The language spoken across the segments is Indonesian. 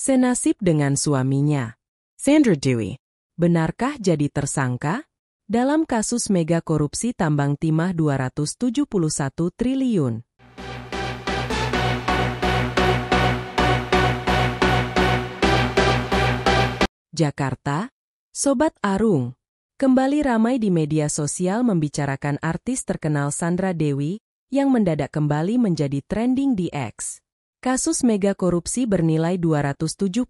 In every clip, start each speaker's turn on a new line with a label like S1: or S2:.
S1: senasib dengan suaminya, Sandra Dewey. Benarkah jadi tersangka? Dalam kasus mega korupsi tambang timah 271 triliun. Jakarta, Sobat Arung. Kembali ramai di media sosial membicarakan artis terkenal Sandra Dewi yang mendadak kembali menjadi trending di X. Kasus mega korupsi bernilai 271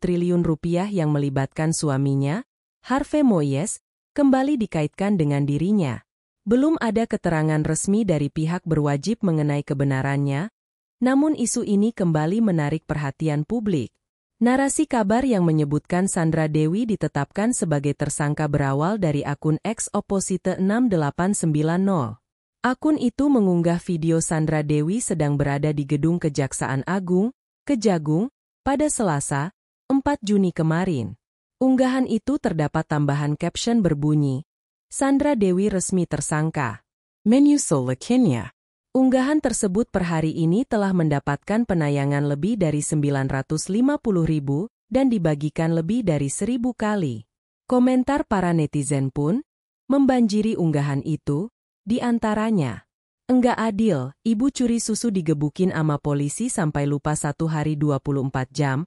S1: triliun rupiah yang melibatkan suaminya, Harvey Moyes, kembali dikaitkan dengan dirinya. Belum ada keterangan resmi dari pihak berwajib mengenai kebenarannya, namun isu ini kembali menarik perhatian publik. Narasi kabar yang menyebutkan Sandra Dewi ditetapkan sebagai tersangka berawal dari akun ex Oposite 6890. Akun itu mengunggah video Sandra Dewi sedang berada di gedung Kejaksaan Agung, Kejagung, pada Selasa, 4 Juni kemarin. Unggahan itu terdapat tambahan caption berbunyi, Sandra Dewi resmi tersangka. Menyusul lekinnya. Unggahan tersebut per hari ini telah mendapatkan penayangan lebih dari 950 ribu dan dibagikan lebih dari 1000 kali. Komentar para netizen pun membanjiri unggahan itu, di antaranya, Enggak adil, ibu curi susu digebukin ama polisi sampai lupa satu hari 24 jam.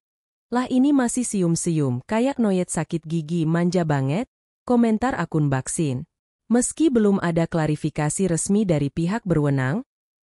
S1: Lah ini masih sium-sium, kayak noyet sakit gigi manja banget, komentar akun Baksin. Meski belum ada klarifikasi resmi dari pihak berwenang,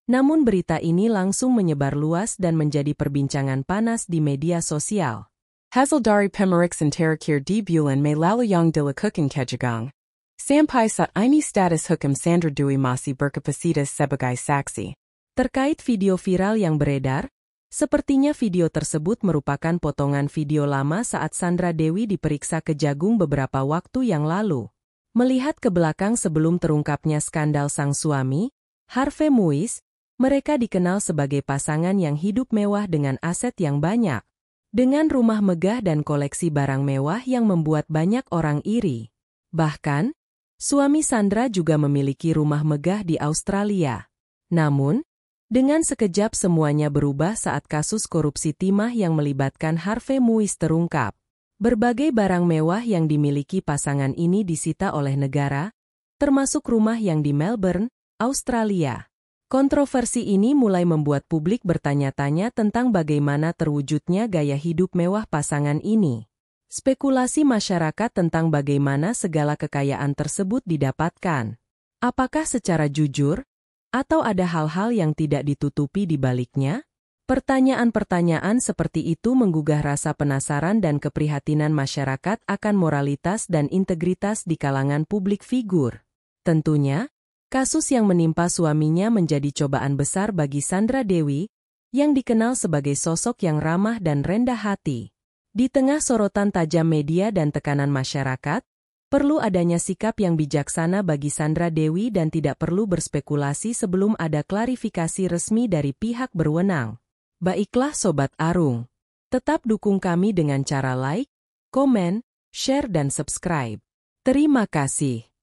S1: namun berita ini langsung menyebar luas dan menjadi perbincangan panas di media sosial. Hazeldari Pemerix terakhir di bulan Mei lalu yang dilakukan kejagang. Sampai saat ini status hukum Sandra Dewi masih berkapasitas sebagai saksi. Terkait video viral yang beredar, sepertinya video tersebut merupakan potongan video lama saat Sandra Dewi diperiksa ke Jagung beberapa waktu yang lalu. Melihat ke belakang sebelum terungkapnya skandal sang suami, Harvey Muis, mereka dikenal sebagai pasangan yang hidup mewah dengan aset yang banyak. Dengan rumah megah dan koleksi barang mewah yang membuat banyak orang iri. Bahkan, Suami Sandra juga memiliki rumah megah di Australia. Namun, dengan sekejap semuanya berubah saat kasus korupsi timah yang melibatkan Harvey Muiz terungkap. Berbagai barang mewah yang dimiliki pasangan ini disita oleh negara, termasuk rumah yang di Melbourne, Australia. Kontroversi ini mulai membuat publik bertanya-tanya tentang bagaimana terwujudnya gaya hidup mewah pasangan ini. Spekulasi masyarakat tentang bagaimana segala kekayaan tersebut didapatkan. Apakah secara jujur, atau ada hal-hal yang tidak ditutupi di baliknya? Pertanyaan-pertanyaan seperti itu menggugah rasa penasaran dan keprihatinan masyarakat akan moralitas dan integritas di kalangan publik figur. Tentunya, kasus yang menimpa suaminya menjadi cobaan besar bagi Sandra Dewi, yang dikenal sebagai sosok yang ramah dan rendah hati. Di tengah sorotan tajam media dan tekanan masyarakat, perlu adanya sikap yang bijaksana bagi Sandra Dewi dan tidak perlu berspekulasi sebelum ada klarifikasi resmi dari pihak berwenang. Baiklah Sobat Arung, tetap dukung kami dengan cara like, komen, share dan subscribe. Terima kasih.